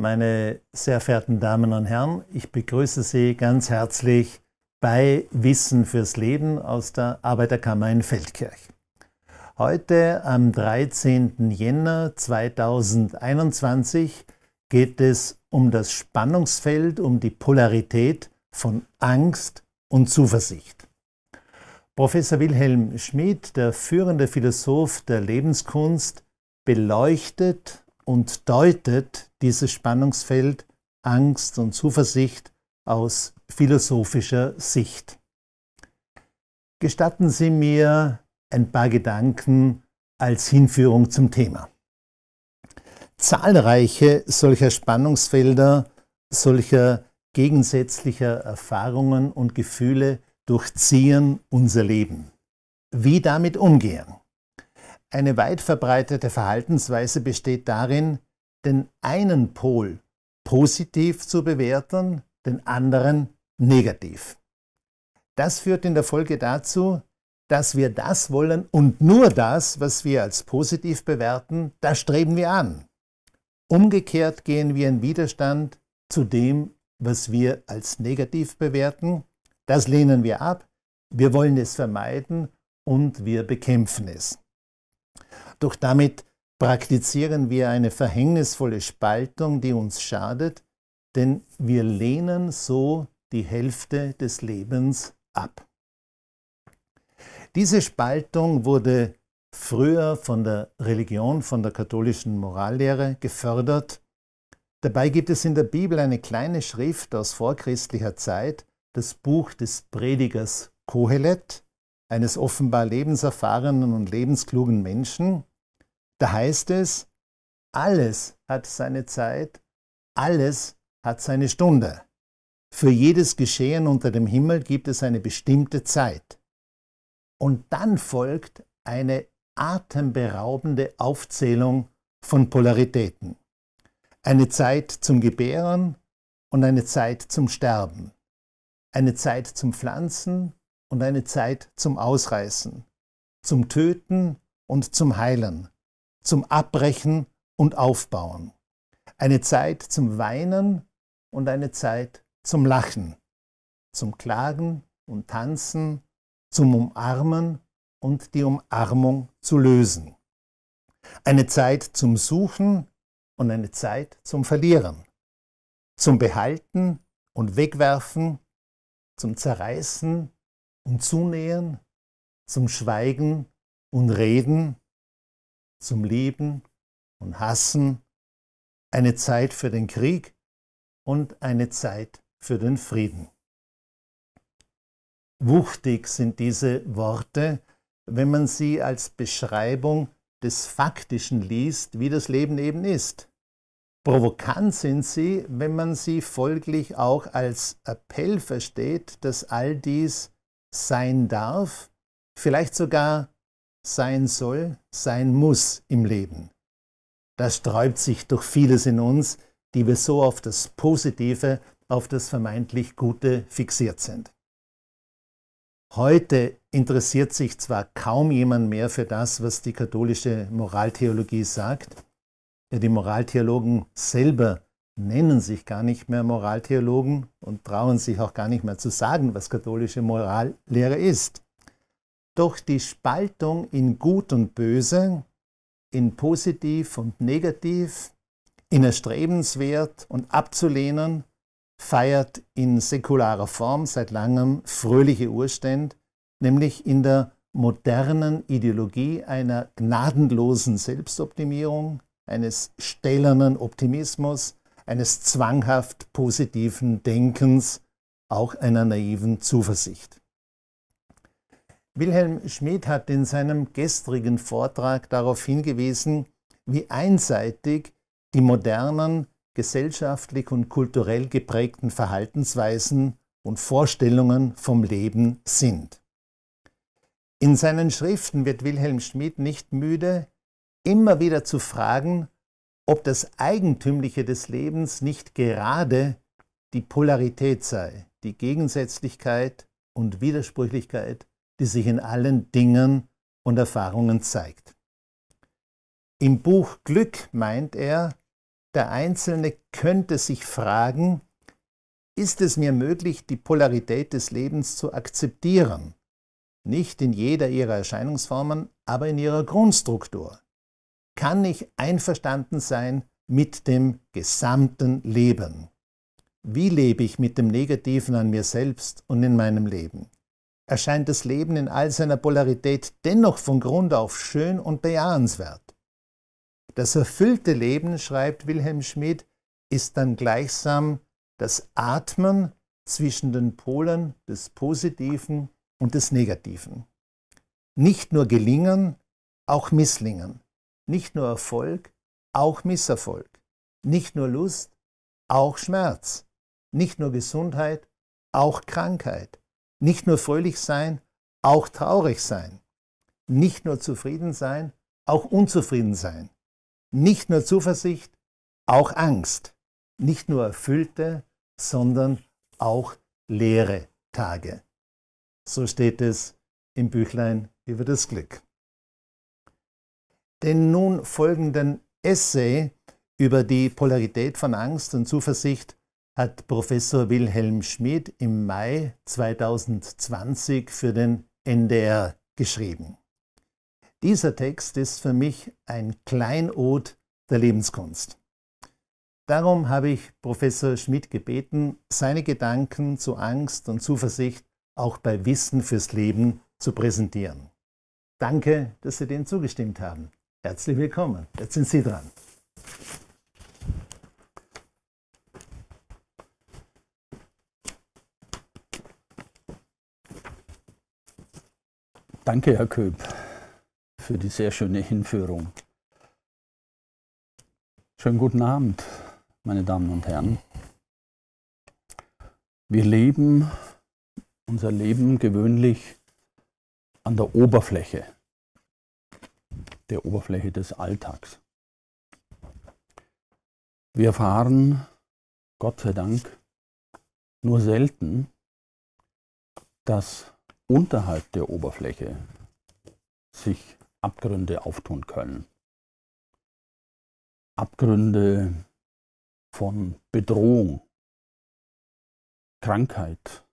Meine sehr verehrten Damen und Herren, ich begrüße Sie ganz herzlich bei Wissen fürs Leben aus der Arbeiterkammer in Feldkirch. Heute am 13. Jänner 2021 geht es um das Spannungsfeld, um die Polarität von Angst und Zuversicht. Professor Wilhelm Schmid, der führende Philosoph der Lebenskunst, beleuchtet und deutet dieses Spannungsfeld Angst und Zuversicht aus philosophischer Sicht. Gestatten Sie mir ein paar Gedanken als Hinführung zum Thema. Zahlreiche solcher Spannungsfelder, solcher gegensätzlicher Erfahrungen und Gefühle durchziehen unser Leben. Wie damit umgehen? Eine weit verbreitete Verhaltensweise besteht darin, den einen Pol positiv zu bewerten, den anderen negativ. Das führt in der Folge dazu, dass wir das wollen und nur das, was wir als positiv bewerten, das streben wir an. Umgekehrt gehen wir in Widerstand zu dem, was wir als negativ bewerten. Das lehnen wir ab, wir wollen es vermeiden und wir bekämpfen es. Doch damit praktizieren wir eine verhängnisvolle Spaltung, die uns schadet, denn wir lehnen so die Hälfte des Lebens ab. Diese Spaltung wurde früher von der Religion, von der katholischen Morallehre gefördert. Dabei gibt es in der Bibel eine kleine Schrift aus vorchristlicher Zeit, das Buch des Predigers Kohelet, eines offenbar lebenserfahrenen und lebensklugen Menschen, da heißt es, alles hat seine Zeit, alles hat seine Stunde. Für jedes Geschehen unter dem Himmel gibt es eine bestimmte Zeit. Und dann folgt eine atemberaubende Aufzählung von Polaritäten. Eine Zeit zum Gebären und eine Zeit zum Sterben. Eine Zeit zum Pflanzen und eine Zeit zum Ausreißen. Zum Töten und zum Heilen zum Abbrechen und Aufbauen. Eine Zeit zum Weinen und eine Zeit zum Lachen, zum Klagen und Tanzen, zum Umarmen und die Umarmung zu lösen. Eine Zeit zum Suchen und eine Zeit zum Verlieren, zum Behalten und Wegwerfen, zum Zerreißen und Zunähen, zum Schweigen und Reden, zum Lieben und Hassen, eine Zeit für den Krieg und eine Zeit für den Frieden. Wuchtig sind diese Worte, wenn man sie als Beschreibung des Faktischen liest, wie das Leben eben ist. Provokant sind sie, wenn man sie folglich auch als Appell versteht, dass all dies sein darf, vielleicht sogar sein soll, sein muss im Leben. Das sträubt sich durch vieles in uns, die wir so auf das Positive, auf das vermeintlich Gute fixiert sind. Heute interessiert sich zwar kaum jemand mehr für das, was die katholische Moraltheologie sagt, ja, die Moraltheologen selber nennen sich gar nicht mehr Moraltheologen und trauen sich auch gar nicht mehr zu sagen, was katholische Morallehre ist. Doch die Spaltung in Gut und Böse, in Positiv und Negativ, in erstrebenswert und abzulehnen, feiert in säkularer Form seit langem fröhliche Urstände, nämlich in der modernen Ideologie einer gnadenlosen Selbstoptimierung, eines stählernen Optimismus, eines zwanghaft positiven Denkens, auch einer naiven Zuversicht. Wilhelm Schmid hat in seinem gestrigen Vortrag darauf hingewiesen, wie einseitig die modernen, gesellschaftlich und kulturell geprägten Verhaltensweisen und Vorstellungen vom Leben sind. In seinen Schriften wird Wilhelm Schmid nicht müde, immer wieder zu fragen, ob das Eigentümliche des Lebens nicht gerade die Polarität sei, die Gegensätzlichkeit und Widersprüchlichkeit die sich in allen Dingen und Erfahrungen zeigt. Im Buch Glück meint er, der Einzelne könnte sich fragen, ist es mir möglich, die Polarität des Lebens zu akzeptieren, nicht in jeder ihrer Erscheinungsformen, aber in ihrer Grundstruktur? Kann ich einverstanden sein mit dem gesamten Leben? Wie lebe ich mit dem Negativen an mir selbst und in meinem Leben? erscheint das Leben in all seiner Polarität dennoch von Grund auf schön und bejahenswert. Das erfüllte Leben, schreibt Wilhelm Schmidt, ist dann gleichsam das Atmen zwischen den Polen des Positiven und des Negativen. Nicht nur gelingen, auch misslingen. Nicht nur Erfolg, auch Misserfolg. Nicht nur Lust, auch Schmerz. Nicht nur Gesundheit, auch Krankheit. Nicht nur fröhlich sein, auch traurig sein. Nicht nur zufrieden sein, auch unzufrieden sein. Nicht nur Zuversicht, auch Angst. Nicht nur erfüllte, sondern auch leere Tage. So steht es im Büchlein über das Glück. Den nun folgenden Essay über die Polarität von Angst und Zuversicht hat Professor Wilhelm Schmid im Mai 2020 für den NDR geschrieben. Dieser Text ist für mich ein Kleinod der Lebenskunst. Darum habe ich Professor Schmidt gebeten, seine Gedanken zu Angst und Zuversicht auch bei Wissen fürs Leben zu präsentieren. Danke, dass Sie dem zugestimmt haben. Herzlich willkommen. Jetzt sind Sie dran. Danke, Herr Köb, für die sehr schöne Hinführung. Schönen guten Abend, meine Damen und Herren. Wir leben unser Leben gewöhnlich an der Oberfläche, der Oberfläche des Alltags. Wir erfahren, Gott sei Dank, nur selten, dass unterhalb der Oberfläche sich Abgründe auftun können. Abgründe von Bedrohung, Krankheit,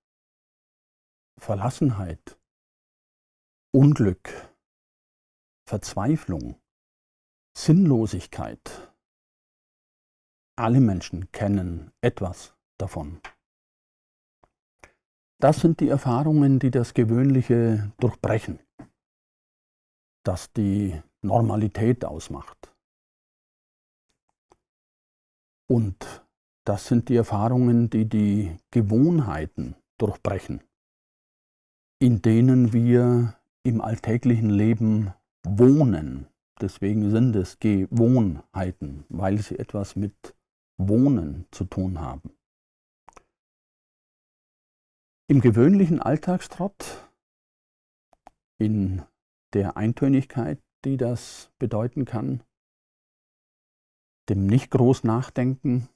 Verlassenheit, Unglück, Verzweiflung, Sinnlosigkeit. Alle Menschen kennen etwas davon. Das sind die Erfahrungen, die das Gewöhnliche durchbrechen, das die Normalität ausmacht. Und das sind die Erfahrungen, die die Gewohnheiten durchbrechen, in denen wir im alltäglichen Leben wohnen. Deswegen sind es Gewohnheiten, weil sie etwas mit Wohnen zu tun haben. Im gewöhnlichen Alltagstrott, in der Eintönigkeit, die das bedeuten kann, dem nicht groß nachdenken,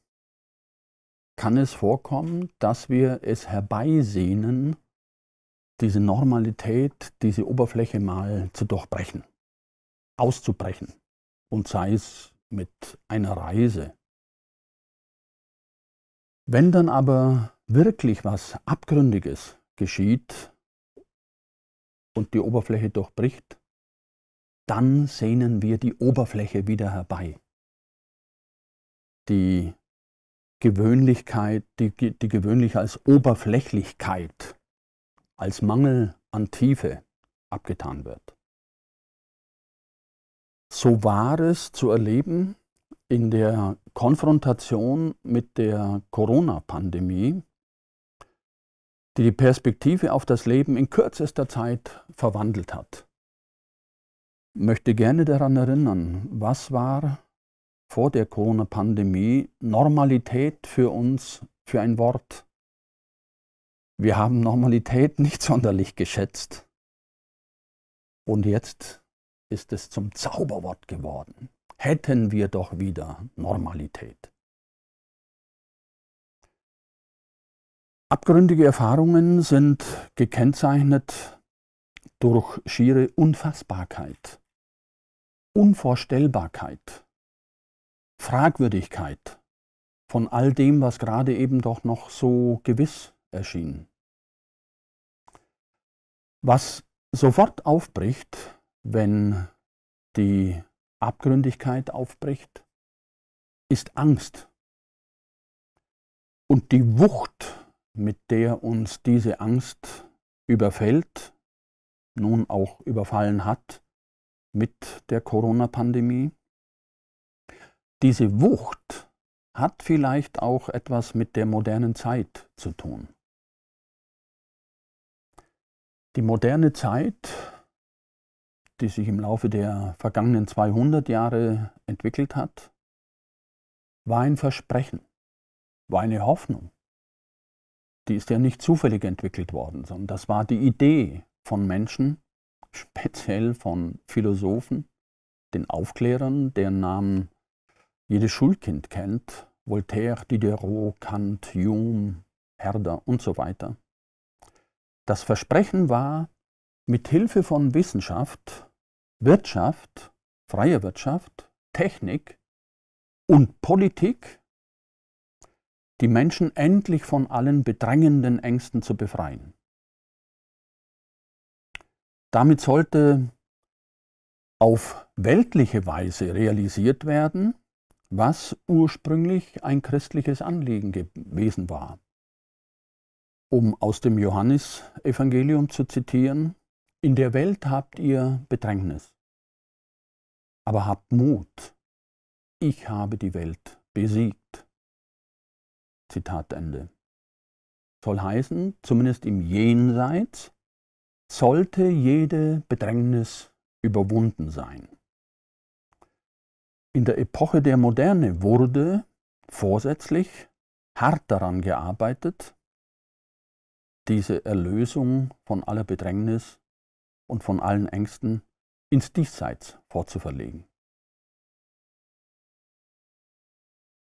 kann es vorkommen, dass wir es herbeisehnen, diese Normalität, diese Oberfläche mal zu durchbrechen, auszubrechen. Und sei es mit einer Reise. Wenn dann aber wirklich was Abgründiges geschieht und die Oberfläche durchbricht, dann sehnen wir die Oberfläche wieder herbei. Die Gewöhnlichkeit, die, die gewöhnlich als Oberflächlichkeit, als Mangel an Tiefe abgetan wird. So war es zu erleben in der Konfrontation mit der Corona-Pandemie, die die Perspektive auf das Leben in kürzester Zeit verwandelt hat. Ich möchte gerne daran erinnern, was war vor der Corona-Pandemie Normalität für uns für ein Wort? Wir haben Normalität nicht sonderlich geschätzt. Und jetzt ist es zum Zauberwort geworden. Hätten wir doch wieder Normalität. Abgründige Erfahrungen sind gekennzeichnet durch schiere Unfassbarkeit, Unvorstellbarkeit, Fragwürdigkeit von all dem, was gerade eben doch noch so gewiss erschien. Was sofort aufbricht, wenn die Abgründigkeit aufbricht, ist Angst. Und die Wucht mit der uns diese Angst überfällt, nun auch überfallen hat mit der Corona-Pandemie. Diese Wucht hat vielleicht auch etwas mit der modernen Zeit zu tun. Die moderne Zeit, die sich im Laufe der vergangenen 200 Jahre entwickelt hat, war ein Versprechen, war eine Hoffnung, die ist ja nicht zufällig entwickelt worden, sondern das war die Idee von Menschen, speziell von Philosophen, den Aufklärern, deren Namen jedes Schulkind kennt, Voltaire, Diderot, Kant, Hume, Herder und so weiter. Das Versprechen war, mit Hilfe von Wissenschaft, Wirtschaft, freier Wirtschaft, Technik und Politik die Menschen endlich von allen bedrängenden Ängsten zu befreien. Damit sollte auf weltliche Weise realisiert werden, was ursprünglich ein christliches Anliegen gewesen war. Um aus dem Johannesevangelium zu zitieren, in der Welt habt ihr Bedrängnis, aber habt Mut, ich habe die Welt besiegt. Zitat Ende. Soll heißen, zumindest im Jenseits sollte jede Bedrängnis überwunden sein. In der Epoche der Moderne wurde vorsätzlich hart daran gearbeitet, diese Erlösung von aller Bedrängnis und von allen Ängsten ins Diesseits vorzuverlegen.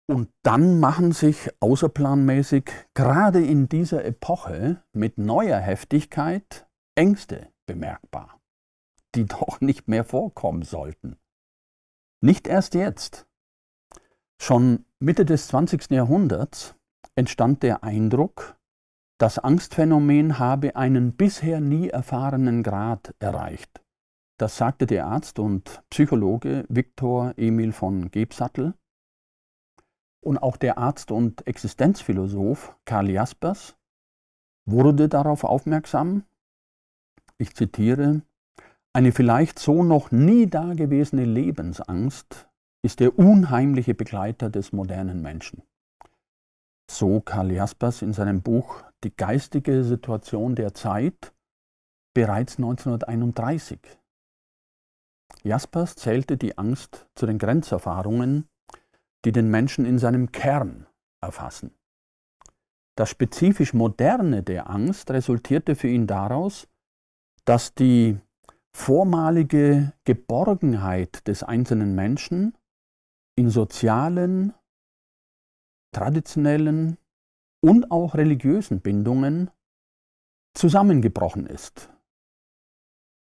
Und dann machen sich außerplanmäßig gerade in dieser Epoche mit neuer Heftigkeit Ängste bemerkbar, die doch nicht mehr vorkommen sollten. Nicht erst jetzt. Schon Mitte des 20. Jahrhunderts entstand der Eindruck, das Angstphänomen habe einen bisher nie erfahrenen Grad erreicht. Das sagte der Arzt und Psychologe Viktor Emil von Gebsattel und auch der Arzt und Existenzphilosoph Karl Jaspers wurde darauf aufmerksam, ich zitiere, eine vielleicht so noch nie dagewesene Lebensangst ist der unheimliche Begleiter des modernen Menschen. So Karl Jaspers in seinem Buch Die geistige Situation der Zeit bereits 1931. Jaspers zählte die Angst zu den Grenzerfahrungen, die den Menschen in seinem Kern erfassen. Das spezifisch Moderne der Angst resultierte für ihn daraus, dass die vormalige Geborgenheit des einzelnen Menschen in sozialen, traditionellen und auch religiösen Bindungen zusammengebrochen ist.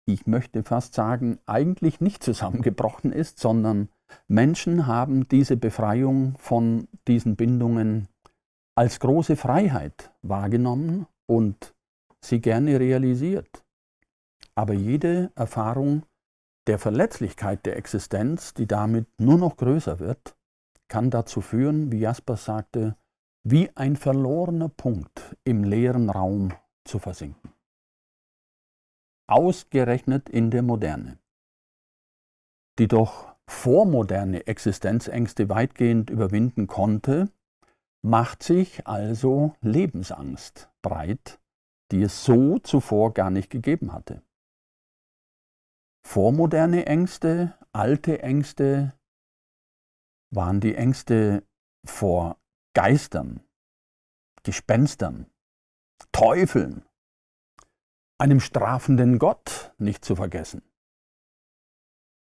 Ich möchte fast sagen, eigentlich nicht zusammengebrochen ist, sondern Menschen haben diese Befreiung von diesen Bindungen als große Freiheit wahrgenommen und sie gerne realisiert. Aber jede Erfahrung der Verletzlichkeit der Existenz, die damit nur noch größer wird, kann dazu führen, wie Jaspers sagte, wie ein verlorener Punkt im leeren Raum zu versinken. Ausgerechnet in der Moderne, die doch vormoderne Existenzängste weitgehend überwinden konnte, macht sich also Lebensangst breit, die es so zuvor gar nicht gegeben hatte. Vormoderne Ängste, alte Ängste waren die Ängste vor Geistern, Gespenstern, Teufeln, einem strafenden Gott nicht zu vergessen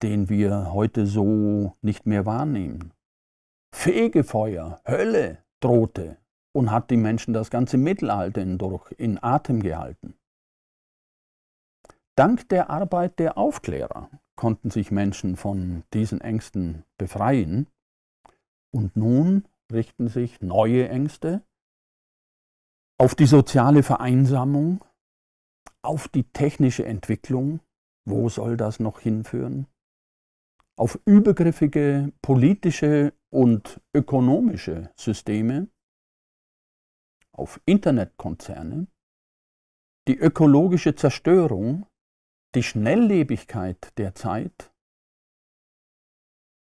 den wir heute so nicht mehr wahrnehmen. Fegefeuer, Hölle drohte und hat die Menschen das ganze Mittelalter hindurch in Atem gehalten. Dank der Arbeit der Aufklärer konnten sich Menschen von diesen Ängsten befreien und nun richten sich neue Ängste auf die soziale Vereinsamung, auf die technische Entwicklung. Wo soll das noch hinführen? auf übergriffige politische und ökonomische Systeme, auf Internetkonzerne, die ökologische Zerstörung, die Schnelllebigkeit der Zeit,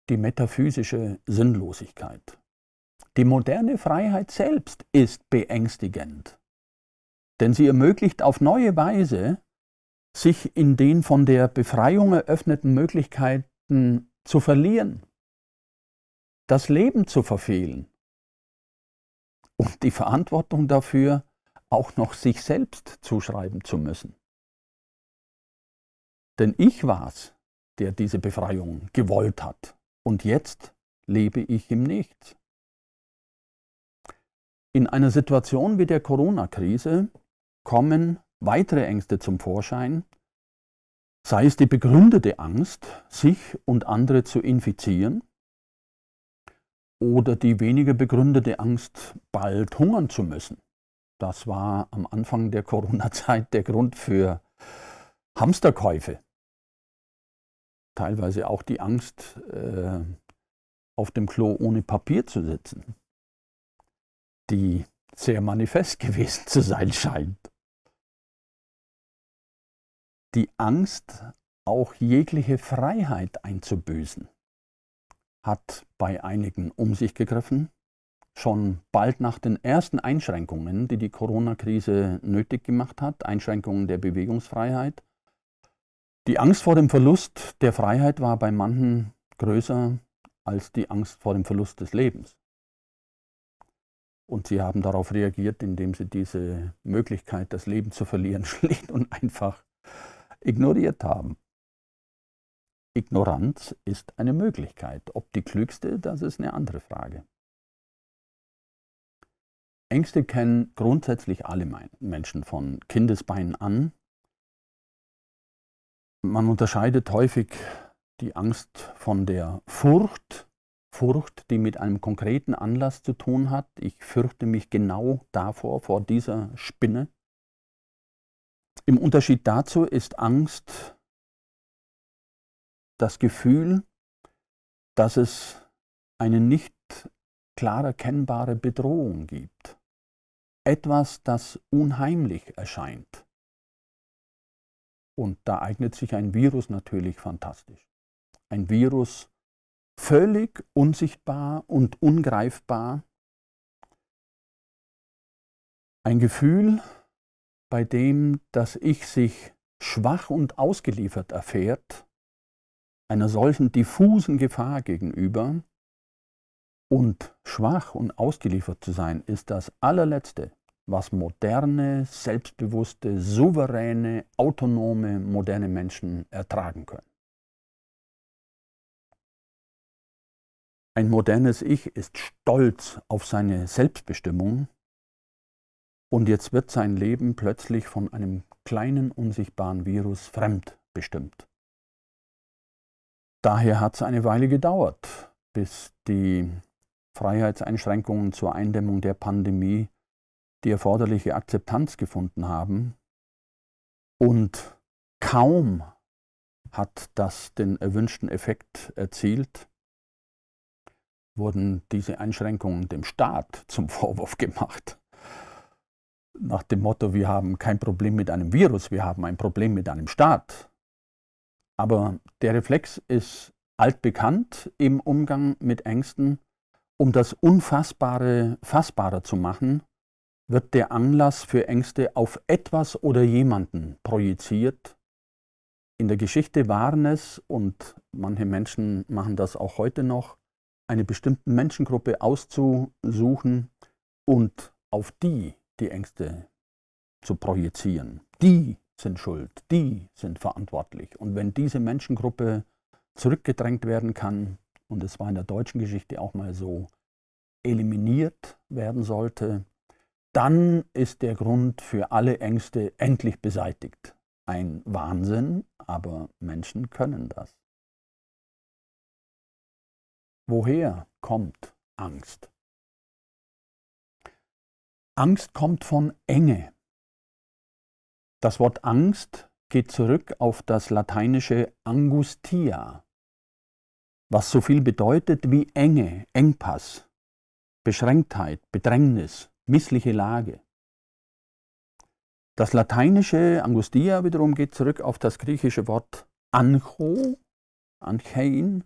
die metaphysische Sinnlosigkeit. Die moderne Freiheit selbst ist beängstigend, denn sie ermöglicht auf neue Weise, sich in den von der Befreiung eröffneten Möglichkeit Kontakten zu verlieren, das Leben zu verfehlen und die Verantwortung dafür auch noch sich selbst zuschreiben zu müssen. Denn ich war's, der diese Befreiung gewollt hat und jetzt lebe ich im Nichts. In einer Situation wie der Corona-Krise kommen weitere Ängste zum Vorschein, sei es die begründete Angst, sich und andere zu infizieren, oder die weniger begründete Angst, bald hungern zu müssen. Das war am Anfang der Corona-Zeit der Grund für Hamsterkäufe. Teilweise auch die Angst, äh, auf dem Klo ohne Papier zu sitzen, die sehr manifest gewesen zu sein scheint die Angst, auch jegliche Freiheit einzubüßen, hat bei einigen um sich gegriffen. Schon bald nach den ersten Einschränkungen, die die Corona-Krise nötig gemacht hat, Einschränkungen der Bewegungsfreiheit. Die Angst vor dem Verlust der Freiheit war bei manchen größer als die Angst vor dem Verlust des Lebens. Und sie haben darauf reagiert, indem sie diese Möglichkeit, das Leben zu verlieren, schlicht und einfach ignoriert haben. Ignoranz ist eine Möglichkeit. Ob die klügste, das ist eine andere Frage. Ängste kennen grundsätzlich alle Menschen von Kindesbeinen an. Man unterscheidet häufig die Angst von der Furcht, Furcht, die mit einem konkreten Anlass zu tun hat. Ich fürchte mich genau davor, vor dieser Spinne. Im Unterschied dazu ist Angst das Gefühl, dass es eine nicht klar erkennbare Bedrohung gibt. Etwas, das unheimlich erscheint. Und da eignet sich ein Virus natürlich fantastisch. Ein Virus völlig unsichtbar und ungreifbar. Ein Gefühl, bei dem das Ich sich schwach und ausgeliefert erfährt, einer solchen diffusen Gefahr gegenüber, und schwach und ausgeliefert zu sein, ist das allerletzte, was moderne, selbstbewusste, souveräne, autonome, moderne Menschen ertragen können. Ein modernes Ich ist stolz auf seine Selbstbestimmung und jetzt wird sein Leben plötzlich von einem kleinen unsichtbaren Virus fremd bestimmt. Daher hat es eine Weile gedauert, bis die Freiheitseinschränkungen zur Eindämmung der Pandemie die erforderliche Akzeptanz gefunden haben. Und kaum hat das den erwünschten Effekt erzielt, wurden diese Einschränkungen dem Staat zum Vorwurf gemacht nach dem Motto, wir haben kein Problem mit einem Virus, wir haben ein Problem mit einem Staat. Aber der Reflex ist altbekannt im Umgang mit Ängsten. Um das Unfassbare fassbarer zu machen, wird der Anlass für Ängste auf etwas oder jemanden projiziert. In der Geschichte waren es, und manche Menschen machen das auch heute noch, eine bestimmte Menschengruppe auszusuchen und auf die die Ängste zu projizieren. Die sind schuld, die sind verantwortlich. Und wenn diese Menschengruppe zurückgedrängt werden kann, und es war in der deutschen Geschichte auch mal so, eliminiert werden sollte, dann ist der Grund für alle Ängste endlich beseitigt. Ein Wahnsinn, aber Menschen können das. Woher kommt Angst? Angst kommt von Enge. Das Wort Angst geht zurück auf das lateinische Angustia, was so viel bedeutet wie Enge, Engpass, Beschränktheit, Bedrängnis, missliche Lage. Das lateinische Angustia wiederum geht zurück auf das griechische Wort Ancho, Anchein,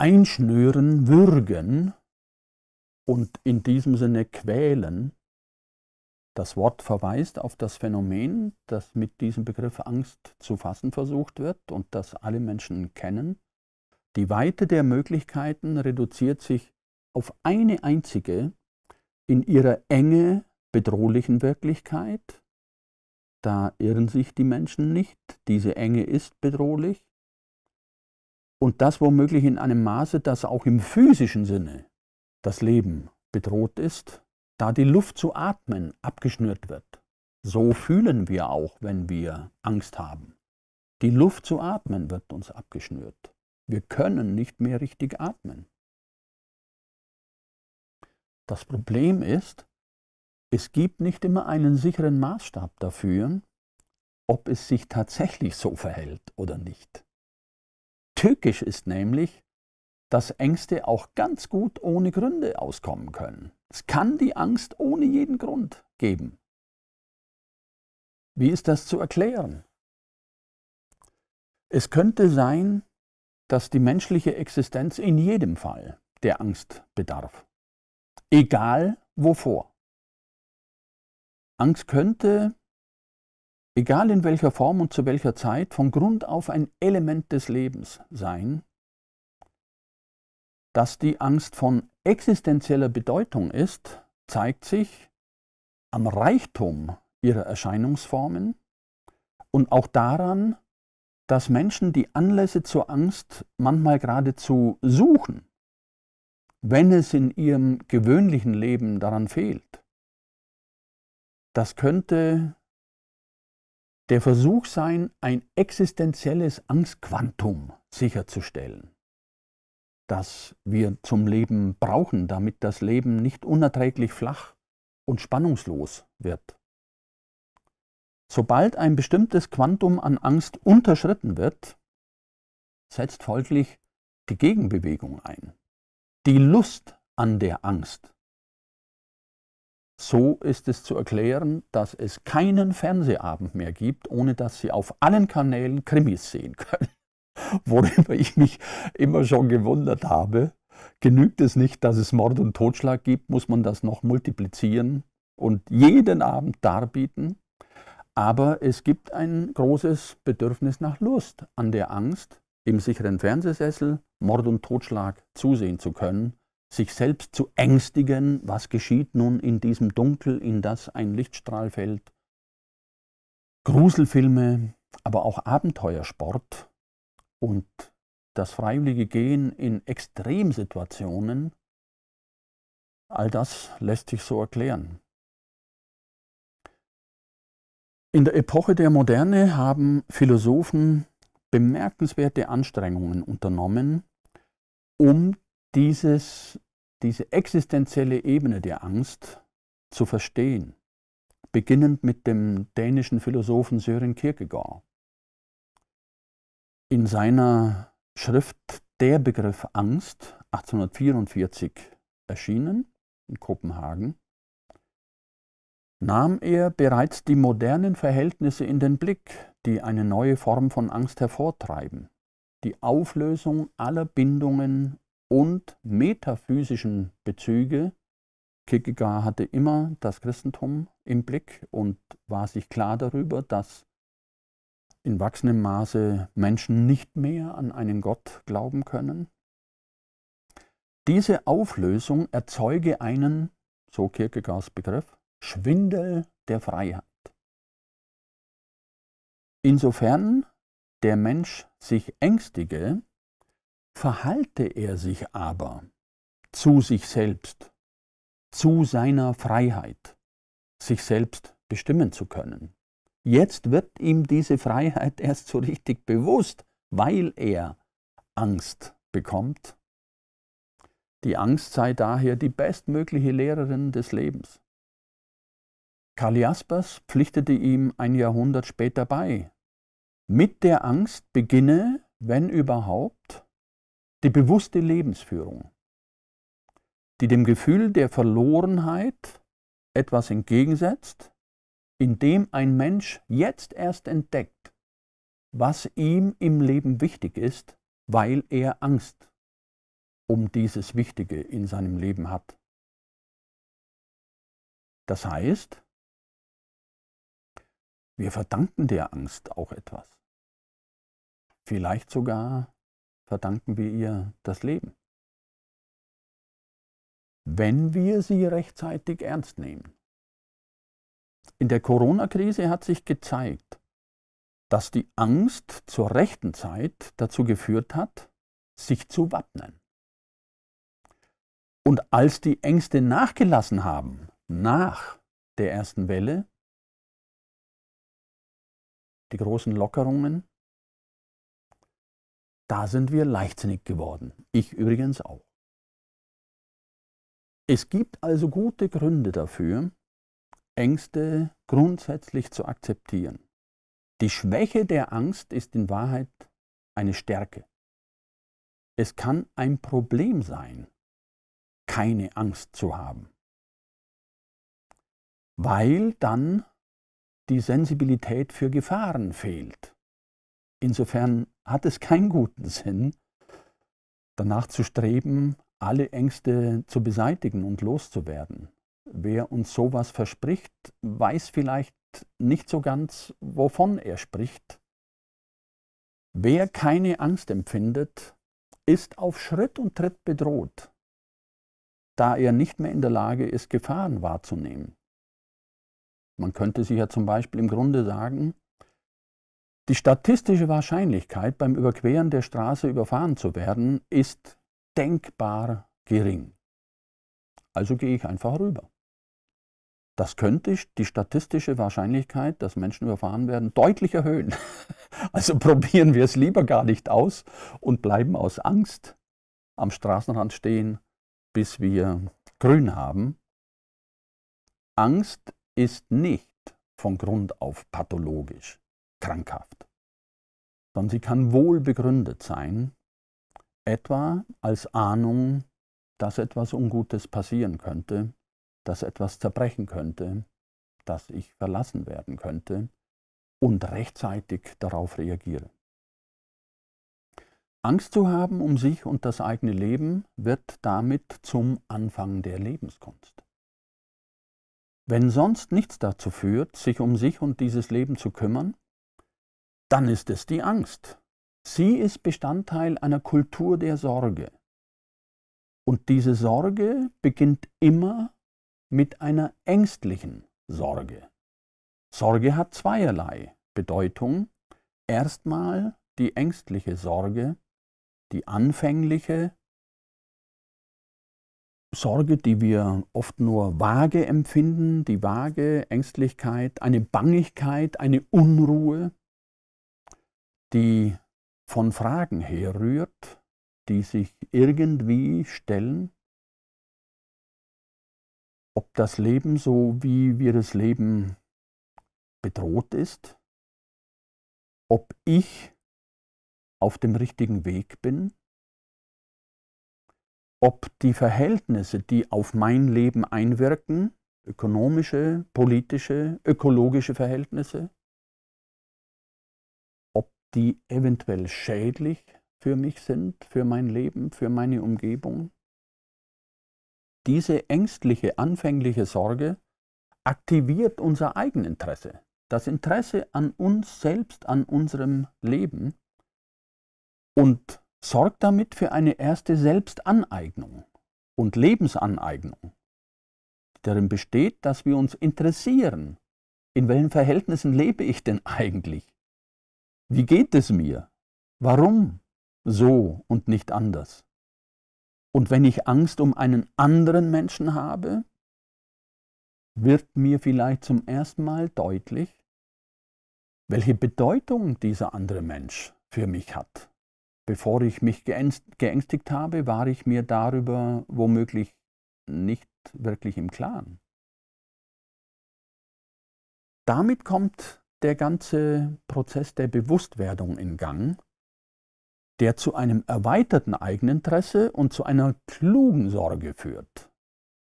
einschnüren, würgen und in diesem Sinne quälen. Das Wort verweist auf das Phänomen, das mit diesem Begriff Angst zu fassen versucht wird und das alle Menschen kennen. Die Weite der Möglichkeiten reduziert sich auf eine einzige in ihrer Enge bedrohlichen Wirklichkeit. Da irren sich die Menschen nicht, diese Enge ist bedrohlich. Und das womöglich in einem Maße, das auch im physischen Sinne das Leben bedroht ist, da die Luft zu atmen abgeschnürt wird. So fühlen wir auch, wenn wir Angst haben. Die Luft zu atmen wird uns abgeschnürt. Wir können nicht mehr richtig atmen. Das Problem ist, es gibt nicht immer einen sicheren Maßstab dafür, ob es sich tatsächlich so verhält oder nicht. Tückisch ist nämlich, dass Ängste auch ganz gut ohne Gründe auskommen können. Es kann die Angst ohne jeden Grund geben. Wie ist das zu erklären? Es könnte sein, dass die menschliche Existenz in jedem Fall der Angst bedarf. Egal wovor. Angst könnte, egal in welcher Form und zu welcher Zeit, von Grund auf ein Element des Lebens sein, dass die Angst von existenzieller Bedeutung ist, zeigt sich am Reichtum ihrer Erscheinungsformen und auch daran, dass Menschen die Anlässe zur Angst manchmal geradezu suchen, wenn es in ihrem gewöhnlichen Leben daran fehlt. Das könnte der Versuch sein, ein existenzielles Angstquantum sicherzustellen das wir zum Leben brauchen, damit das Leben nicht unerträglich flach und spannungslos wird. Sobald ein bestimmtes Quantum an Angst unterschritten wird, setzt folglich die Gegenbewegung ein, die Lust an der Angst. So ist es zu erklären, dass es keinen Fernsehabend mehr gibt, ohne dass Sie auf allen Kanälen Krimis sehen können. worüber ich mich immer schon gewundert habe. Genügt es nicht, dass es Mord und Totschlag gibt, muss man das noch multiplizieren und jeden Abend darbieten. Aber es gibt ein großes Bedürfnis nach Lust an der Angst, im sicheren Fernsehsessel Mord und Totschlag zusehen zu können, sich selbst zu ängstigen, was geschieht nun in diesem Dunkel, in das ein Lichtstrahl fällt. Gruselfilme, aber auch Abenteuersport und das freiwillige Gehen in Extremsituationen, all das lässt sich so erklären. In der Epoche der Moderne haben Philosophen bemerkenswerte Anstrengungen unternommen, um dieses, diese existenzielle Ebene der Angst zu verstehen, beginnend mit dem dänischen Philosophen Sören Kierkegaard in seiner Schrift Der Begriff Angst 1844 erschienen in Kopenhagen, nahm er bereits die modernen Verhältnisse in den Blick, die eine neue Form von Angst hervortreiben, die Auflösung aller Bindungen und metaphysischen Bezüge. Kierkegaard hatte immer das Christentum im Blick und war sich klar darüber, dass in wachsendem Maße Menschen nicht mehr an einen Gott glauben können. Diese Auflösung erzeuge einen, so Kierkegaards Begriff, Schwindel der Freiheit. Insofern der Mensch sich ängstige, verhalte er sich aber zu sich selbst, zu seiner Freiheit, sich selbst bestimmen zu können. Jetzt wird ihm diese Freiheit erst so richtig bewusst, weil er Angst bekommt. Die Angst sei daher die bestmögliche Lehrerin des Lebens. Karl Jaspers pflichtete ihm ein Jahrhundert später bei. Mit der Angst beginne, wenn überhaupt, die bewusste Lebensführung, die dem Gefühl der Verlorenheit etwas entgegensetzt indem ein Mensch jetzt erst entdeckt, was ihm im Leben wichtig ist, weil er Angst um dieses Wichtige in seinem Leben hat. Das heißt, wir verdanken der Angst auch etwas. Vielleicht sogar verdanken wir ihr das Leben. Wenn wir sie rechtzeitig ernst nehmen. In der Corona-Krise hat sich gezeigt, dass die Angst zur rechten Zeit dazu geführt hat, sich zu wappnen. Und als die Ängste nachgelassen haben, nach der ersten Welle, die großen Lockerungen, da sind wir leichtsinnig geworden. Ich übrigens auch. Es gibt also gute Gründe dafür, Ängste grundsätzlich zu akzeptieren. Die Schwäche der Angst ist in Wahrheit eine Stärke. Es kann ein Problem sein, keine Angst zu haben, weil dann die Sensibilität für Gefahren fehlt. Insofern hat es keinen guten Sinn, danach zu streben, alle Ängste zu beseitigen und loszuwerden. Wer uns sowas verspricht, weiß vielleicht nicht so ganz, wovon er spricht. Wer keine Angst empfindet, ist auf Schritt und Tritt bedroht, da er nicht mehr in der Lage ist, Gefahren wahrzunehmen. Man könnte sich ja zum Beispiel im Grunde sagen, die statistische Wahrscheinlichkeit, beim Überqueren der Straße überfahren zu werden, ist denkbar gering. Also gehe ich einfach rüber das könnte die statistische Wahrscheinlichkeit, dass Menschen überfahren werden, deutlich erhöhen. Also probieren wir es lieber gar nicht aus und bleiben aus Angst am Straßenrand stehen, bis wir grün haben. Angst ist nicht von Grund auf pathologisch, krankhaft, sondern sie kann wohl begründet sein, etwa als Ahnung, dass etwas Ungutes passieren könnte dass etwas zerbrechen könnte, dass ich verlassen werden könnte und rechtzeitig darauf reagiere. Angst zu haben um sich und das eigene Leben wird damit zum Anfang der Lebenskunst. Wenn sonst nichts dazu führt, sich um sich und dieses Leben zu kümmern, dann ist es die Angst. Sie ist Bestandteil einer Kultur der Sorge. Und diese Sorge beginnt immer mit einer ängstlichen Sorge. Sorge hat zweierlei Bedeutung. Erstmal die ängstliche Sorge, die anfängliche Sorge, die wir oft nur vage empfinden, die vage Ängstlichkeit, eine Bangigkeit, eine Unruhe, die von Fragen herrührt, die sich irgendwie stellen, ob das Leben, so wie wir es leben, bedroht ist, ob ich auf dem richtigen Weg bin, ob die Verhältnisse, die auf mein Leben einwirken, ökonomische, politische, ökologische Verhältnisse, ob die eventuell schädlich für mich sind, für mein Leben, für meine Umgebung. Diese ängstliche, anfängliche Sorge aktiviert unser Eigeninteresse, das Interesse an uns selbst, an unserem Leben und sorgt damit für eine erste Selbstaneignung und Lebensaneignung, die darin besteht, dass wir uns interessieren, in welchen Verhältnissen lebe ich denn eigentlich? Wie geht es mir? Warum so und nicht anders? Und wenn ich Angst um einen anderen Menschen habe, wird mir vielleicht zum ersten Mal deutlich, welche Bedeutung dieser andere Mensch für mich hat. Bevor ich mich geängstigt habe, war ich mir darüber womöglich nicht wirklich im Klaren. Damit kommt der ganze Prozess der Bewusstwerdung in Gang der zu einem erweiterten Eigeninteresse und zu einer klugen Sorge führt.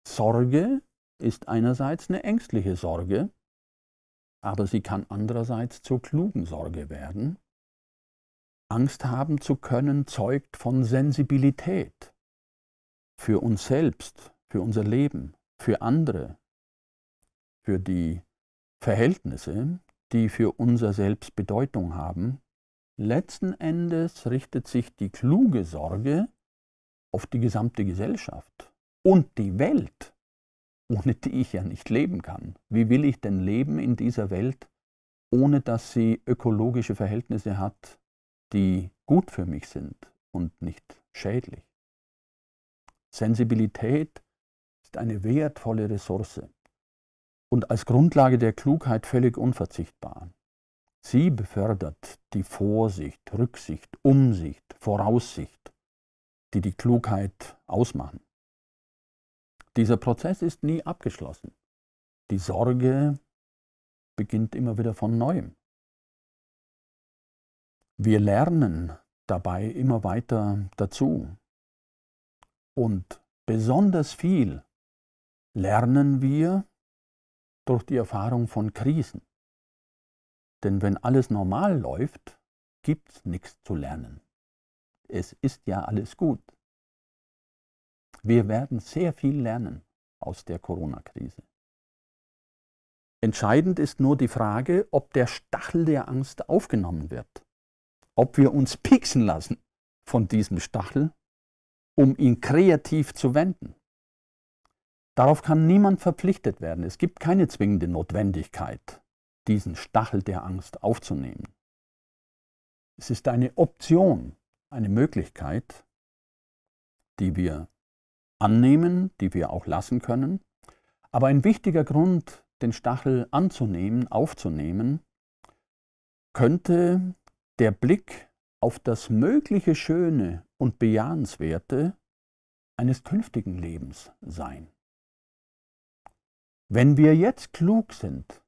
Sorge ist einerseits eine ängstliche Sorge, aber sie kann andererseits zur klugen Sorge werden. Angst haben zu können zeugt von Sensibilität für uns selbst, für unser Leben, für andere, für die Verhältnisse, die für unser Selbst Bedeutung haben Letzten Endes richtet sich die kluge Sorge auf die gesamte Gesellschaft und die Welt, ohne die ich ja nicht leben kann. Wie will ich denn leben in dieser Welt, ohne dass sie ökologische Verhältnisse hat, die gut für mich sind und nicht schädlich? Sensibilität ist eine wertvolle Ressource und als Grundlage der Klugheit völlig unverzichtbar. Sie befördert die Vorsicht, Rücksicht, Umsicht, Voraussicht, die die Klugheit ausmachen. Dieser Prozess ist nie abgeschlossen. Die Sorge beginnt immer wieder von neuem. Wir lernen dabei immer weiter dazu. Und besonders viel lernen wir durch die Erfahrung von Krisen. Denn wenn alles normal läuft, gibt es nichts zu lernen. Es ist ja alles gut. Wir werden sehr viel lernen aus der Corona-Krise. Entscheidend ist nur die Frage, ob der Stachel der Angst aufgenommen wird, ob wir uns pieksen lassen von diesem Stachel, um ihn kreativ zu wenden. Darauf kann niemand verpflichtet werden. Es gibt keine zwingende Notwendigkeit diesen Stachel der Angst aufzunehmen. Es ist eine Option, eine Möglichkeit, die wir annehmen, die wir auch lassen können. Aber ein wichtiger Grund, den Stachel anzunehmen, aufzunehmen, könnte der Blick auf das mögliche Schöne und Bejahenswerte eines künftigen Lebens sein. Wenn wir jetzt klug sind,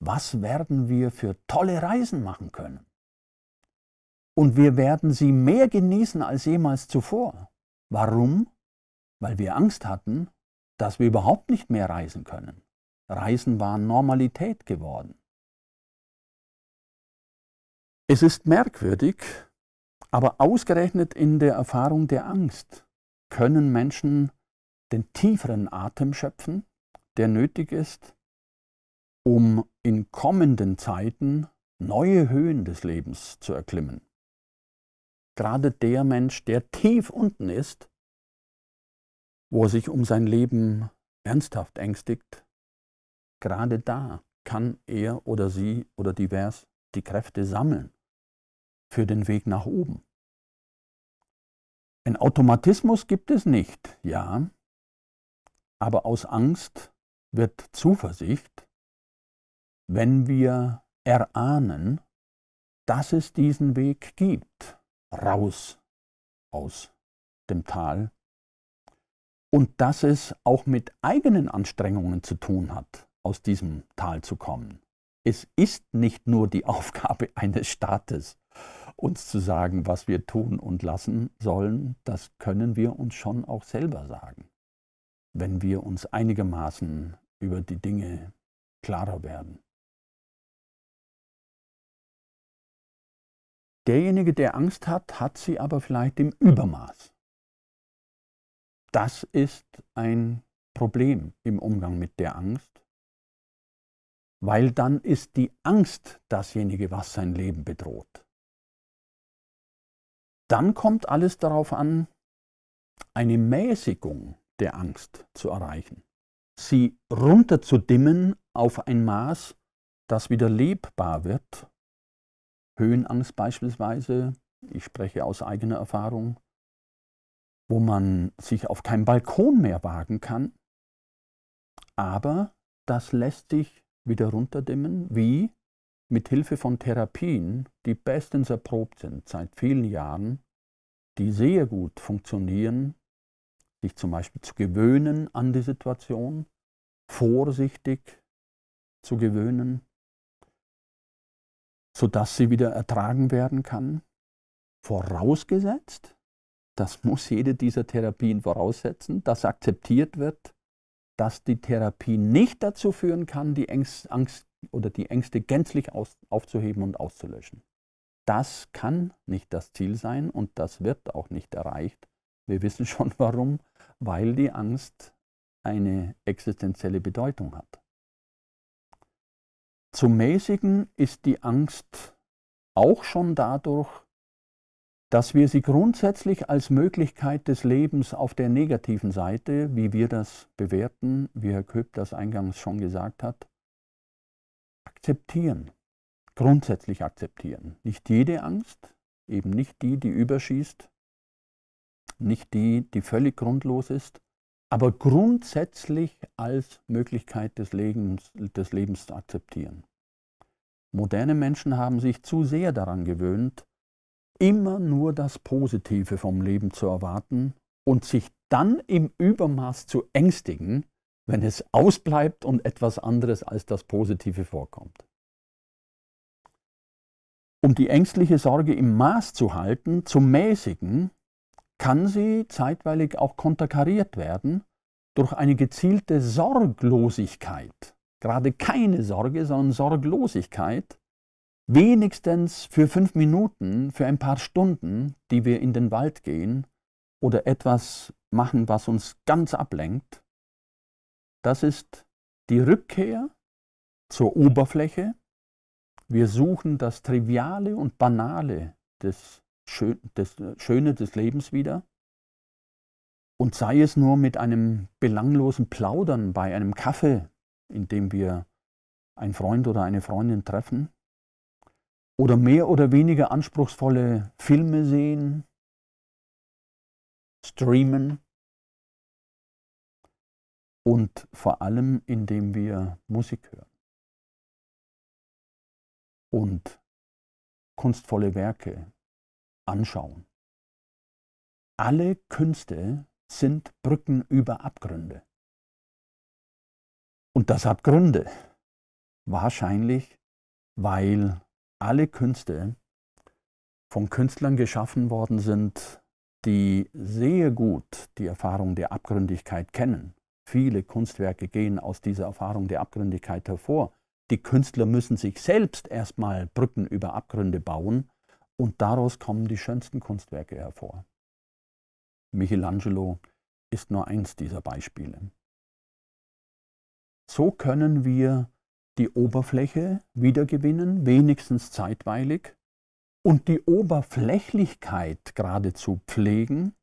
was werden wir für tolle Reisen machen können. Und wir werden sie mehr genießen als jemals zuvor. Warum? Weil wir Angst hatten, dass wir überhaupt nicht mehr reisen können. Reisen waren Normalität geworden. Es ist merkwürdig, aber ausgerechnet in der Erfahrung der Angst können Menschen den tieferen Atem schöpfen, der nötig ist, um in kommenden Zeiten neue Höhen des Lebens zu erklimmen. Gerade der Mensch, der tief unten ist, wo er sich um sein Leben ernsthaft ängstigt, gerade da kann er oder sie oder divers die Kräfte sammeln für den Weg nach oben. Ein Automatismus gibt es nicht, ja, aber aus Angst wird Zuversicht wenn wir erahnen, dass es diesen Weg gibt, raus aus dem Tal, und dass es auch mit eigenen Anstrengungen zu tun hat, aus diesem Tal zu kommen. Es ist nicht nur die Aufgabe eines Staates, uns zu sagen, was wir tun und lassen sollen, das können wir uns schon auch selber sagen, wenn wir uns einigermaßen über die Dinge klarer werden. Derjenige, der Angst hat, hat sie aber vielleicht im Übermaß. Das ist ein Problem im Umgang mit der Angst, weil dann ist die Angst dasjenige, was sein Leben bedroht. Dann kommt alles darauf an, eine Mäßigung der Angst zu erreichen, sie runterzudimmen auf ein Maß, das wieder lebbar wird Höhenangst beispielsweise, ich spreche aus eigener Erfahrung, wo man sich auf keinen Balkon mehr wagen kann, aber das lässt sich wieder runterdimmen, wie mit Hilfe von Therapien, die bestens erprobt sind seit vielen Jahren, die sehr gut funktionieren, sich zum Beispiel zu gewöhnen an die Situation, vorsichtig zu gewöhnen, sodass sie wieder ertragen werden kann. Vorausgesetzt, das muss jede dieser Therapien voraussetzen, dass akzeptiert wird, dass die Therapie nicht dazu führen kann, die Angst, Angst oder die Ängste gänzlich aus, aufzuheben und auszulöschen. Das kann nicht das Ziel sein und das wird auch nicht erreicht. Wir wissen schon warum, weil die Angst eine existenzielle Bedeutung hat. Zu mäßigen ist die Angst auch schon dadurch, dass wir sie grundsätzlich als Möglichkeit des Lebens auf der negativen Seite, wie wir das bewerten, wie Herr Köpp das eingangs schon gesagt hat, akzeptieren, grundsätzlich akzeptieren. Nicht jede Angst, eben nicht die, die überschießt, nicht die, die völlig grundlos ist, aber grundsätzlich als Möglichkeit des Lebens, des Lebens zu akzeptieren. Moderne Menschen haben sich zu sehr daran gewöhnt, immer nur das Positive vom Leben zu erwarten und sich dann im Übermaß zu ängstigen, wenn es ausbleibt und etwas anderes als das Positive vorkommt. Um die ängstliche Sorge im Maß zu halten, zu mäßigen, kann sie zeitweilig auch konterkariert werden durch eine gezielte Sorglosigkeit. Gerade keine Sorge, sondern Sorglosigkeit, wenigstens für fünf Minuten, für ein paar Stunden, die wir in den Wald gehen oder etwas machen, was uns ganz ablenkt. Das ist die Rückkehr zur Oberfläche. Wir suchen das Triviale und Banale des Schön, das äh, Schöne des Lebens wieder. Und sei es nur mit einem belanglosen Plaudern bei einem Kaffee, in dem wir einen Freund oder eine Freundin treffen, oder mehr oder weniger anspruchsvolle Filme sehen, streamen und vor allem, indem wir Musik hören und kunstvolle Werke anschauen. Alle Künste sind Brücken über Abgründe. Und das hat Gründe. Wahrscheinlich, weil alle Künste von Künstlern geschaffen worden sind, die sehr gut die Erfahrung der Abgründigkeit kennen. Viele Kunstwerke gehen aus dieser Erfahrung der Abgründigkeit hervor. Die Künstler müssen sich selbst erstmal Brücken über Abgründe bauen, und daraus kommen die schönsten Kunstwerke hervor. Michelangelo ist nur eins dieser Beispiele. So können wir die Oberfläche wiedergewinnen, wenigstens zeitweilig, und die Oberflächlichkeit geradezu pflegen,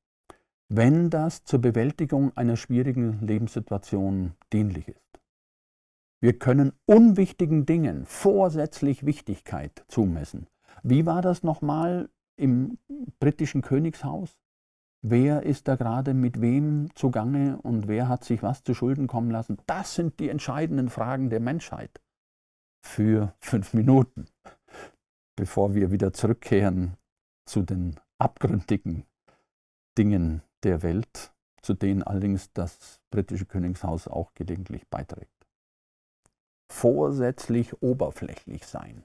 wenn das zur Bewältigung einer schwierigen Lebenssituation dienlich ist. Wir können unwichtigen Dingen vorsätzlich Wichtigkeit zumessen wie war das nochmal im britischen Königshaus? Wer ist da gerade mit wem zugange und wer hat sich was zu Schulden kommen lassen? Das sind die entscheidenden Fragen der Menschheit. Für fünf Minuten, bevor wir wieder zurückkehren zu den abgründigen Dingen der Welt, zu denen allerdings das britische Königshaus auch gelegentlich beiträgt. Vorsätzlich oberflächlich sein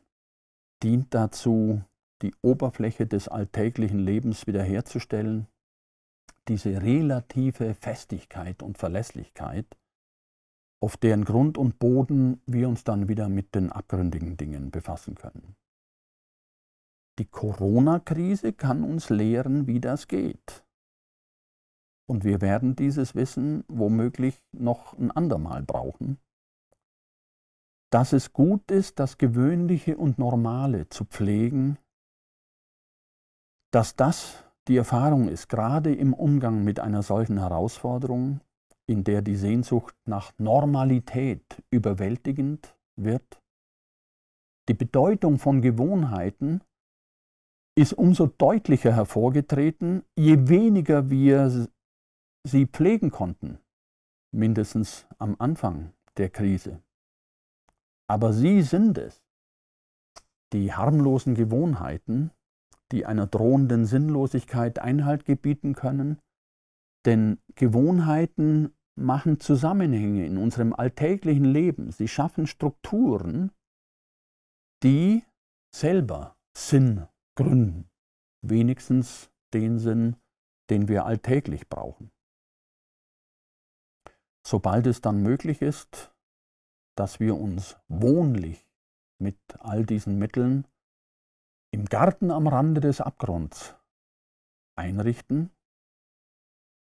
dient dazu, die Oberfläche des alltäglichen Lebens wiederherzustellen, diese relative Festigkeit und Verlässlichkeit, auf deren Grund und Boden wir uns dann wieder mit den abgründigen Dingen befassen können. Die Corona-Krise kann uns lehren, wie das geht. Und wir werden dieses Wissen womöglich noch ein andermal brauchen, dass es gut ist, das Gewöhnliche und Normale zu pflegen, dass das die Erfahrung ist, gerade im Umgang mit einer solchen Herausforderung, in der die Sehnsucht nach Normalität überwältigend wird. Die Bedeutung von Gewohnheiten ist umso deutlicher hervorgetreten, je weniger wir sie pflegen konnten, mindestens am Anfang der Krise. Aber sie sind es, die harmlosen Gewohnheiten, die einer drohenden Sinnlosigkeit Einhalt gebieten können, denn Gewohnheiten machen Zusammenhänge in unserem alltäglichen Leben, sie schaffen Strukturen, die selber Sinn gründen, wenigstens den Sinn, den wir alltäglich brauchen. Sobald es dann möglich ist, dass wir uns wohnlich mit all diesen Mitteln im Garten am Rande des Abgrunds einrichten,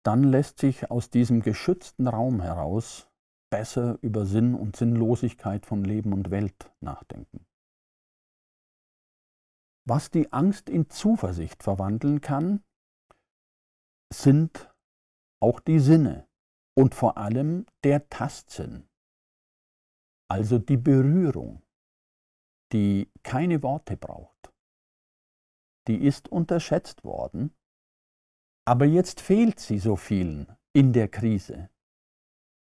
dann lässt sich aus diesem geschützten Raum heraus besser über Sinn und Sinnlosigkeit von Leben und Welt nachdenken. Was die Angst in Zuversicht verwandeln kann, sind auch die Sinne und vor allem der Tastsinn. Also die Berührung, die keine Worte braucht, die ist unterschätzt worden, aber jetzt fehlt sie so vielen in der Krise.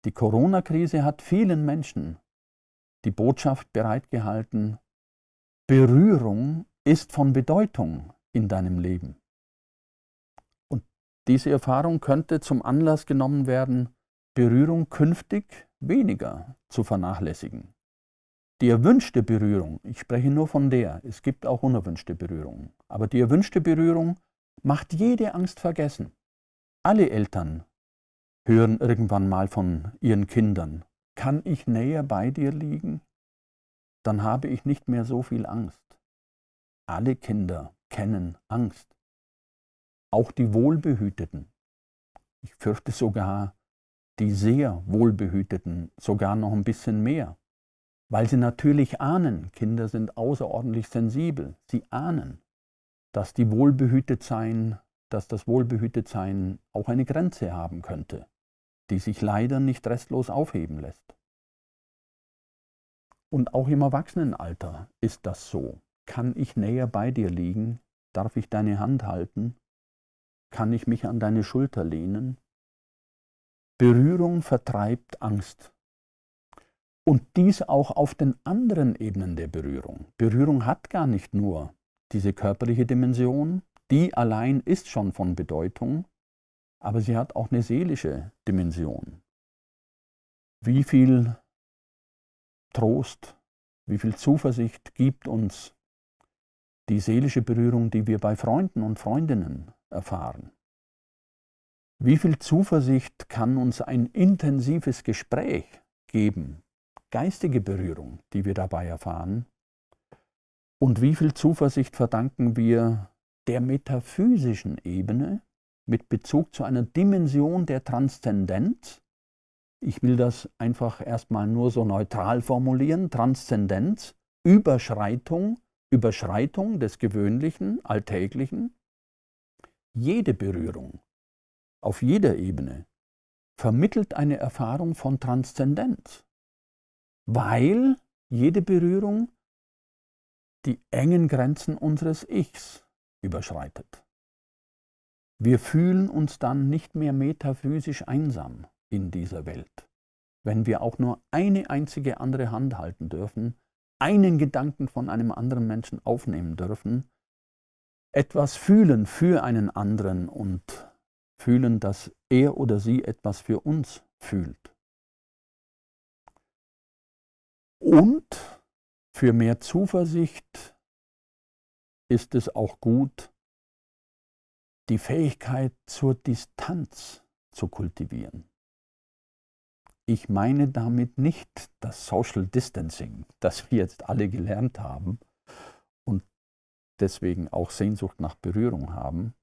Die Corona-Krise hat vielen Menschen die Botschaft bereitgehalten, Berührung ist von Bedeutung in deinem Leben. Und diese Erfahrung könnte zum Anlass genommen werden, Berührung künftig weniger zu vernachlässigen. Die erwünschte Berührung, ich spreche nur von der, es gibt auch unerwünschte Berührungen, aber die erwünschte Berührung macht jede Angst vergessen. Alle Eltern hören irgendwann mal von ihren Kindern, kann ich näher bei dir liegen? Dann habe ich nicht mehr so viel Angst. Alle Kinder kennen Angst. Auch die Wohlbehüteten. Ich fürchte sogar, die sehr wohlbehüteten sogar noch ein bisschen mehr, weil sie natürlich ahnen, Kinder sind außerordentlich sensibel, sie ahnen, dass die Wohlbehütetsein, dass das Wohlbehütetsein auch eine Grenze haben könnte, die sich leider nicht restlos aufheben lässt. Und auch im Erwachsenenalter ist das so. Kann ich näher bei dir liegen? Darf ich deine Hand halten? Kann ich mich an deine Schulter lehnen? Berührung vertreibt Angst. Und dies auch auf den anderen Ebenen der Berührung. Berührung hat gar nicht nur diese körperliche Dimension, die allein ist schon von Bedeutung, aber sie hat auch eine seelische Dimension. Wie viel Trost, wie viel Zuversicht gibt uns die seelische Berührung, die wir bei Freunden und Freundinnen erfahren? Wie viel Zuversicht kann uns ein intensives Gespräch geben, geistige Berührung, die wir dabei erfahren? Und wie viel Zuversicht verdanken wir der metaphysischen Ebene mit Bezug zu einer Dimension der Transzendenz? Ich will das einfach erstmal nur so neutral formulieren. Transzendenz, Überschreitung, Überschreitung des Gewöhnlichen, Alltäglichen. Jede Berührung auf jeder Ebene, vermittelt eine Erfahrung von Transzendenz, weil jede Berührung die engen Grenzen unseres Ichs überschreitet. Wir fühlen uns dann nicht mehr metaphysisch einsam in dieser Welt, wenn wir auch nur eine einzige andere Hand halten dürfen, einen Gedanken von einem anderen Menschen aufnehmen dürfen, etwas fühlen für einen anderen und fühlen, dass er oder sie etwas für uns fühlt. Und für mehr Zuversicht ist es auch gut, die Fähigkeit zur Distanz zu kultivieren. Ich meine damit nicht das Social Distancing, das wir jetzt alle gelernt haben und deswegen auch Sehnsucht nach Berührung haben,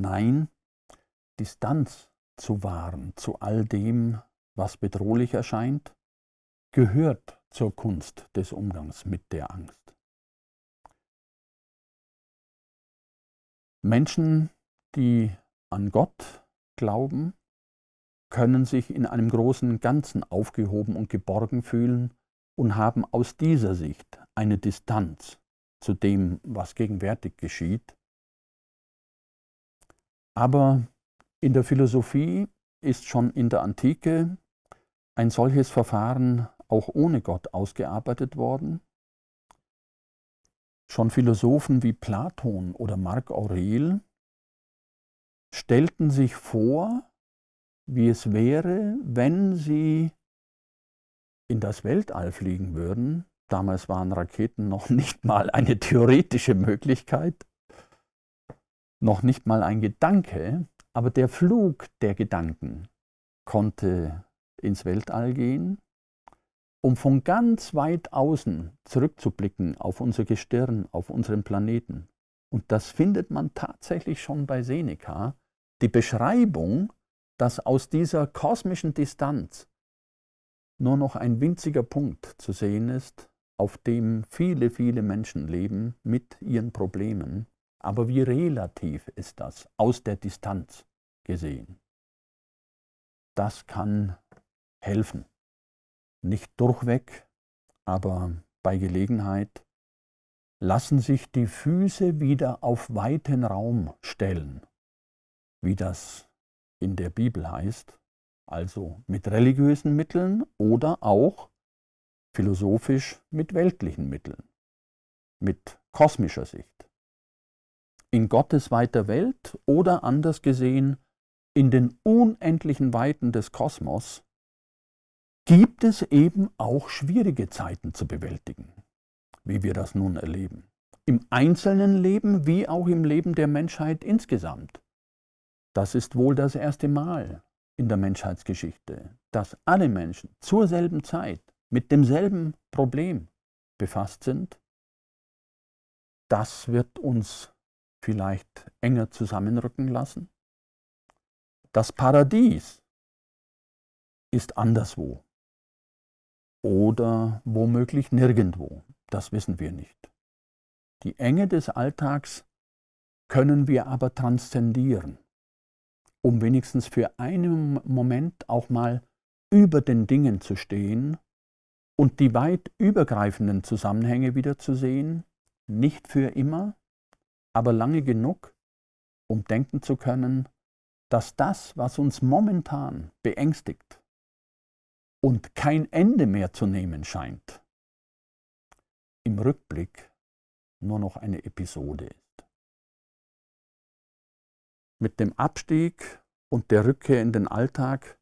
Nein, Distanz zu wahren zu all dem, was bedrohlich erscheint, gehört zur Kunst des Umgangs mit der Angst. Menschen, die an Gott glauben, können sich in einem großen Ganzen aufgehoben und geborgen fühlen und haben aus dieser Sicht eine Distanz zu dem, was gegenwärtig geschieht, aber in der Philosophie ist schon in der Antike ein solches Verfahren auch ohne Gott ausgearbeitet worden. Schon Philosophen wie Platon oder Marc Aurel stellten sich vor, wie es wäre, wenn sie in das Weltall fliegen würden. Damals waren Raketen noch nicht mal eine theoretische Möglichkeit noch nicht mal ein Gedanke, aber der Flug der Gedanken konnte ins Weltall gehen, um von ganz weit außen zurückzublicken auf unser Gestirn, auf unseren Planeten. Und das findet man tatsächlich schon bei Seneca, die Beschreibung, dass aus dieser kosmischen Distanz nur noch ein winziger Punkt zu sehen ist, auf dem viele, viele Menschen leben mit ihren Problemen aber wie relativ ist das aus der Distanz gesehen? Das kann helfen. Nicht durchweg, aber bei Gelegenheit lassen sich die Füße wieder auf weiten Raum stellen, wie das in der Bibel heißt, also mit religiösen Mitteln oder auch philosophisch mit weltlichen Mitteln, mit kosmischer Sicht in Gottes weiter Welt oder anders gesehen in den unendlichen Weiten des Kosmos gibt es eben auch schwierige Zeiten zu bewältigen, wie wir das nun erleben. Im einzelnen Leben wie auch im Leben der Menschheit insgesamt. Das ist wohl das erste Mal in der Menschheitsgeschichte, dass alle Menschen zur selben Zeit mit demselben Problem befasst sind. Das wird uns vielleicht enger zusammenrücken lassen? Das Paradies ist anderswo oder womöglich nirgendwo, das wissen wir nicht. Die Enge des Alltags können wir aber transzendieren, um wenigstens für einen Moment auch mal über den Dingen zu stehen und die weit übergreifenden Zusammenhänge wiederzusehen, nicht für immer, aber lange genug, um denken zu können, dass das, was uns momentan beängstigt und kein Ende mehr zu nehmen scheint, im Rückblick nur noch eine Episode ist. Mit dem Abstieg und der Rückkehr in den Alltag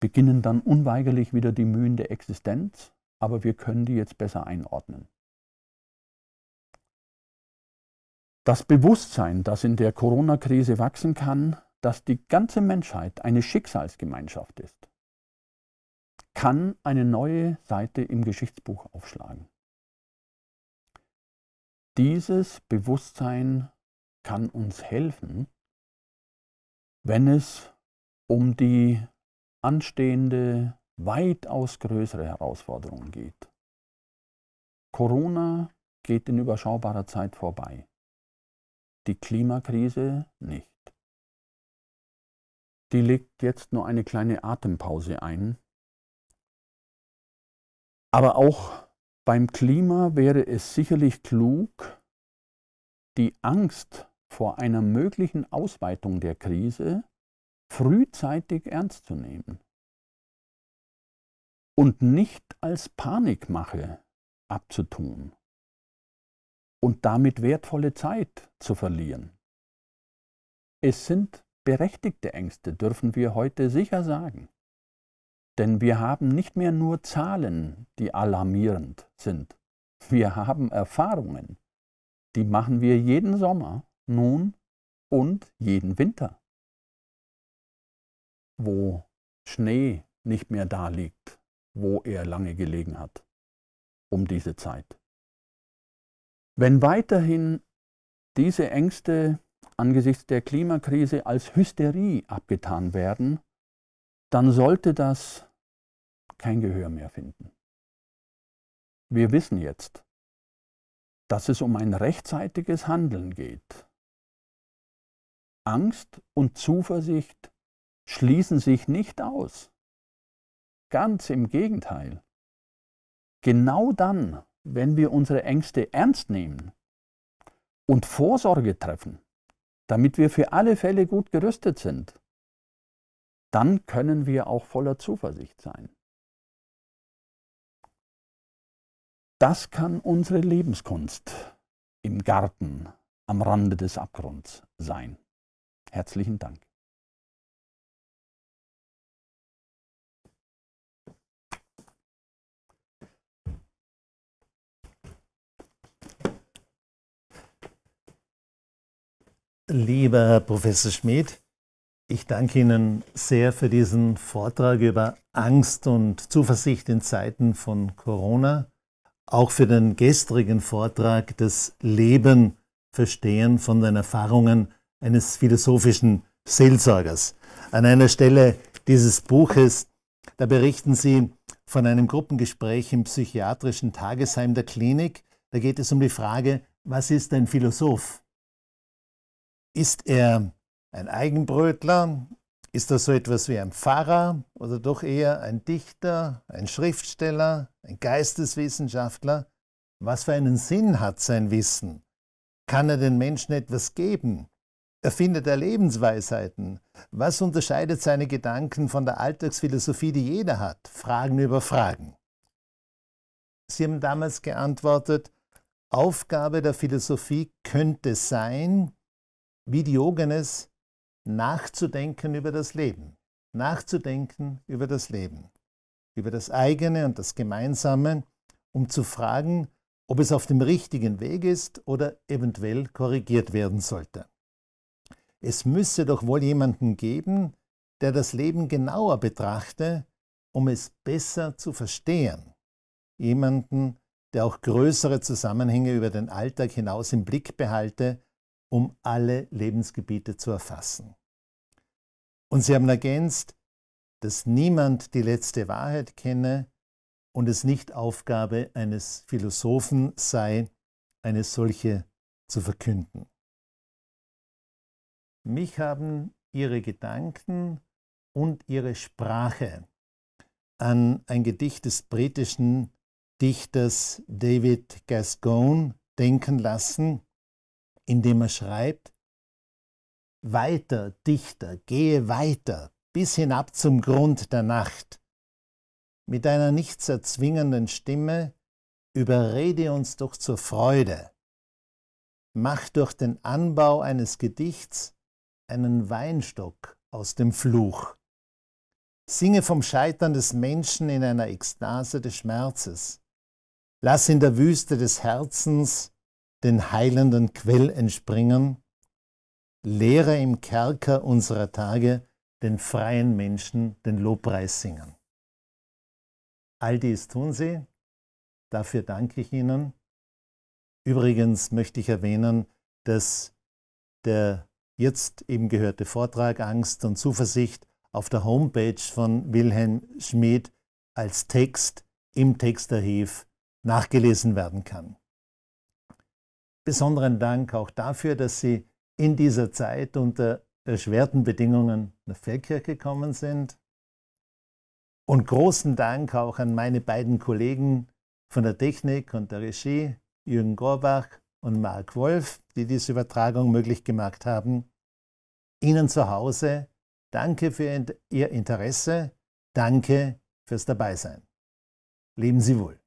beginnen dann unweigerlich wieder die Mühen der Existenz, aber wir können die jetzt besser einordnen. Das Bewusstsein, das in der Corona-Krise wachsen kann, dass die ganze Menschheit eine Schicksalsgemeinschaft ist, kann eine neue Seite im Geschichtsbuch aufschlagen. Dieses Bewusstsein kann uns helfen, wenn es um die anstehende, weitaus größere Herausforderung geht. Corona geht in überschaubarer Zeit vorbei die Klimakrise nicht. Die legt jetzt nur eine kleine Atempause ein. Aber auch beim Klima wäre es sicherlich klug, die Angst vor einer möglichen Ausweitung der Krise frühzeitig ernst zu nehmen und nicht als Panikmache abzutun und damit wertvolle Zeit zu verlieren. Es sind berechtigte Ängste, dürfen wir heute sicher sagen. Denn wir haben nicht mehr nur Zahlen, die alarmierend sind. Wir haben Erfahrungen. Die machen wir jeden Sommer, nun und jeden Winter. Wo Schnee nicht mehr da liegt, wo er lange gelegen hat, um diese Zeit. Wenn weiterhin diese Ängste angesichts der Klimakrise als Hysterie abgetan werden, dann sollte das kein Gehör mehr finden. Wir wissen jetzt, dass es um ein rechtzeitiges Handeln geht. Angst und Zuversicht schließen sich nicht aus. Ganz im Gegenteil. Genau dann, wenn wir unsere Ängste ernst nehmen und Vorsorge treffen, damit wir für alle Fälle gut gerüstet sind, dann können wir auch voller Zuversicht sein. Das kann unsere Lebenskunst im Garten am Rande des Abgrunds sein. Herzlichen Dank. Lieber Herr Professor Schmidt, ich danke Ihnen sehr für diesen Vortrag über Angst und Zuversicht in Zeiten von Corona, auch für den gestrigen Vortrag Das Leben verstehen von den Erfahrungen eines philosophischen Seelsorgers. An einer Stelle dieses Buches, da berichten Sie von einem Gruppengespräch im psychiatrischen Tagesheim der Klinik. Da geht es um die Frage, was ist ein Philosoph? Ist er ein Eigenbrötler? Ist er so etwas wie ein Pfarrer oder doch eher ein Dichter, ein Schriftsteller, ein Geisteswissenschaftler? Was für einen Sinn hat sein Wissen? Kann er den Menschen etwas geben? Erfindet er Lebensweisheiten? Was unterscheidet seine Gedanken von der Alltagsphilosophie, die jeder hat? Fragen über Fragen. Sie haben damals geantwortet, Aufgabe der Philosophie könnte sein, wie Diogenes nachzudenken über das Leben, nachzudenken über das Leben, über das eigene und das Gemeinsame, um zu fragen, ob es auf dem richtigen Weg ist oder eventuell korrigiert werden sollte. Es müsse doch wohl jemanden geben, der das Leben genauer betrachte, um es besser zu verstehen. Jemanden, der auch größere Zusammenhänge über den Alltag hinaus im Blick behalte um alle Lebensgebiete zu erfassen. Und sie haben ergänzt, dass niemand die letzte Wahrheit kenne und es nicht Aufgabe eines Philosophen sei, eine solche zu verkünden. Mich haben ihre Gedanken und ihre Sprache an ein Gedicht des britischen Dichters David Gascoigne denken lassen, indem er schreibt, Weiter, Dichter, gehe weiter, bis hinab zum Grund der Nacht. Mit einer nichts erzwingenden Stimme überrede uns doch zur Freude. Mach durch den Anbau eines Gedichts einen Weinstock aus dem Fluch. Singe vom Scheitern des Menschen in einer Ekstase des Schmerzes. Lass in der Wüste des Herzens den heilenden Quell entspringen, Lehre im Kerker unserer Tage den freien Menschen den Lobpreis singen. All dies tun sie, dafür danke ich Ihnen. Übrigens möchte ich erwähnen, dass der jetzt eben gehörte Vortrag Angst und Zuversicht auf der Homepage von Wilhelm Schmid als Text im Textarchiv nachgelesen werden kann besonderen Dank auch dafür, dass Sie in dieser Zeit unter erschwerten Bedingungen nach Feldkirch gekommen sind. Und großen Dank auch an meine beiden Kollegen von der Technik und der Regie, Jürgen Gorbach und Marc Wolf, die diese Übertragung möglich gemacht haben. Ihnen zu Hause danke für Ihr Interesse, danke fürs Dabeisein. Leben Sie wohl.